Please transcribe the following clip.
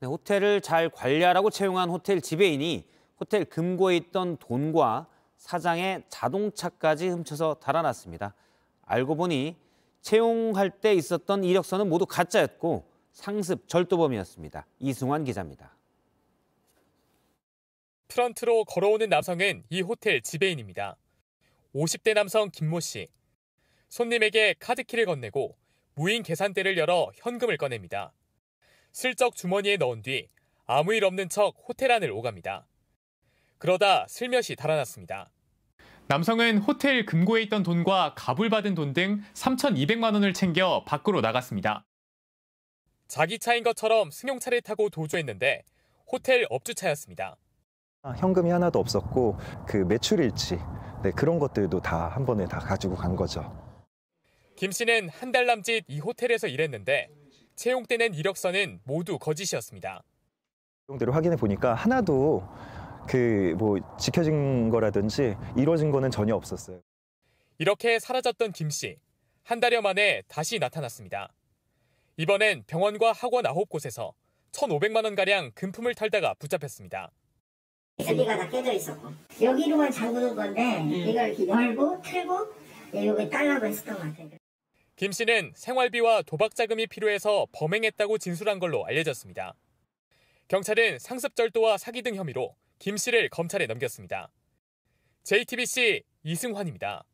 네, 호텔을 잘 관리하라고 채용한 호텔 지배인이 호텔 금고에 있던 돈과 사장의 자동차까지 훔쳐서 달아났습니다. 알고 보니 채용할 때 있었던 이력서는 모두 가짜였고 상습 절도범이었습니다. 이승환 기자입니다. 프런트로 걸어오는 남성은 이 호텔 지배인입니다. 50대 남성 김모 씨. 손님에게 카드키를 건네고 무인 계산대를 열어 현금을 꺼냅니다. 슬쩍 주머니에 넣은 뒤 아무 일 없는 척 호텔 안을 오갑니다. 그러다 슬며시 달아났습니다. 남성은 호텔 금고에 있던 돈과 갑을 받은돈 등 3,200만 원을 챙겨 밖으로 나갔습니다. 자기 차인 것처럼 승용차를 타고 도주했는데 호텔 업주차였습니다. 아, 현금이 하나도 없었고 그 매출일치 네, 그런 것들도 다 한 번에 다 가지고 간 거죠. 김 씨는 한 달 남짓 이 호텔에서 일했는데 채용때 낸 이력서는 모두 거짓이었습니다. 내용대로 확인해 보니까 하나도 그 뭐 지켜진 거라든지 이루어진 거는 전혀 없었어요. 이렇게 사라졌던 김 씨. 한 달여 만에 다시 나타났습니다. 이번엔 병원과 학원 9곳에서 1,500만 원가량 금품을 탈다가 붙잡혔습니다. 전리가 다 깨져 있었고 여기로만 잠그는 건데 음. 이걸 이렇게 열고 틀고 여기 예, 딸라고 했었던 것 같아요. 김 씨는 생활비와 도박 자금이 필요해서 범행했다고 진술한 걸로 알려졌습니다. 경찰은 상습절도와 사기 등 혐의로 김 씨를 검찰에 넘겼습니다. JTBC 이승환입니다.